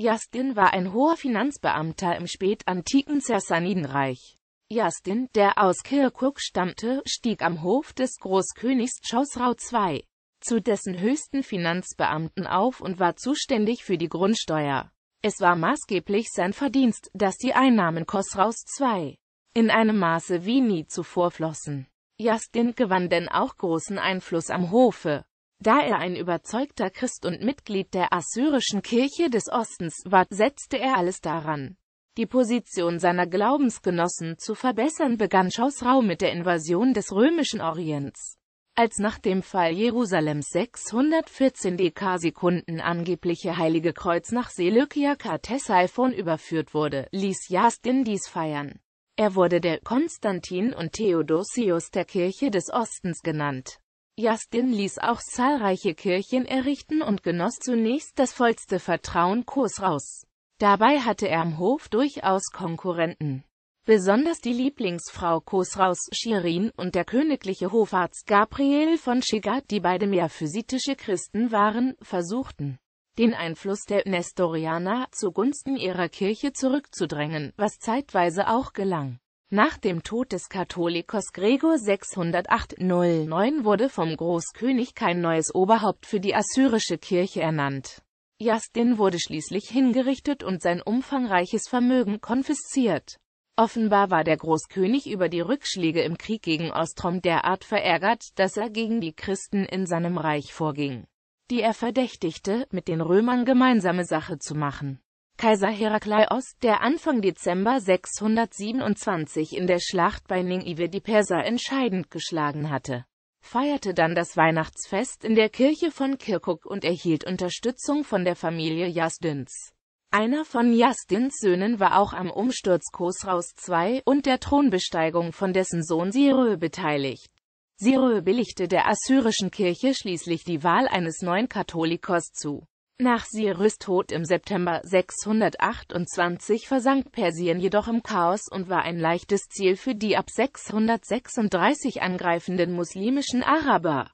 Jastin war ein hoher Finanzbeamter im spätantiken Sassanidenreich. Jastin, der aus Kirkuk stammte, stieg am Hof des Großkönigs Chosrau II zu dessen höchsten Finanzbeamten auf und war zuständig für die Grundsteuer. Es war maßgeblich sein Verdienst, dass die Einnahmen Kosraus II in einem Maße wie nie zuvor flossen. Jastin gewann denn auch großen Einfluss am Hofe. Da er ein überzeugter Christ und Mitglied der assyrischen Kirche des Ostens war, setzte er alles daran, die Position seiner Glaubensgenossen zu verbessern, begann Schausrau mit der Invasion des römischen Orients. Als nach dem Fall Jerusalems 614 DK Sekunden angebliche Heilige Kreuz nach Seleukia Kartessaifon überführt wurde, ließ Jastin dies feiern. Er wurde der Konstantin und Theodosius der Kirche des Ostens genannt. Justin ließ auch zahlreiche Kirchen errichten und genoss zunächst das vollste Vertrauen Kosraus. Dabei hatte er am Hof durchaus Konkurrenten. Besonders die Lieblingsfrau Kosraus Schirin und der königliche Hofarzt Gabriel von Schigat, die beide mehrphysitische Christen waren, versuchten, den Einfluss der Nestorianer zugunsten ihrer Kirche zurückzudrängen, was zeitweise auch gelang. Nach dem Tod des Katholikos Gregor 60809 wurde vom Großkönig kein neues Oberhaupt für die assyrische Kirche ernannt. Justin wurde schließlich hingerichtet und sein umfangreiches Vermögen konfisziert. Offenbar war der Großkönig über die Rückschläge im Krieg gegen Ostrom derart verärgert, dass er gegen die Christen in seinem Reich vorging, die er verdächtigte, mit den Römern gemeinsame Sache zu machen. Kaiser Herakleios, der Anfang Dezember 627 in der Schlacht bei Ningive die Perser entscheidend geschlagen hatte feierte dann das Weihnachtsfest in der Kirche von Kirkuk und erhielt Unterstützung von der Familie Jasdins. Einer von Jasdins Söhnen war auch am Umsturz Kosraus II und der Thronbesteigung von dessen Sohn Sirö beteiligt. Sirö billigte der assyrischen Kirche schließlich die Wahl eines neuen Katholikos zu. Nach Cyrus Tod im September 628 versank Persien jedoch im Chaos und war ein leichtes Ziel für die ab 636 angreifenden muslimischen Araber.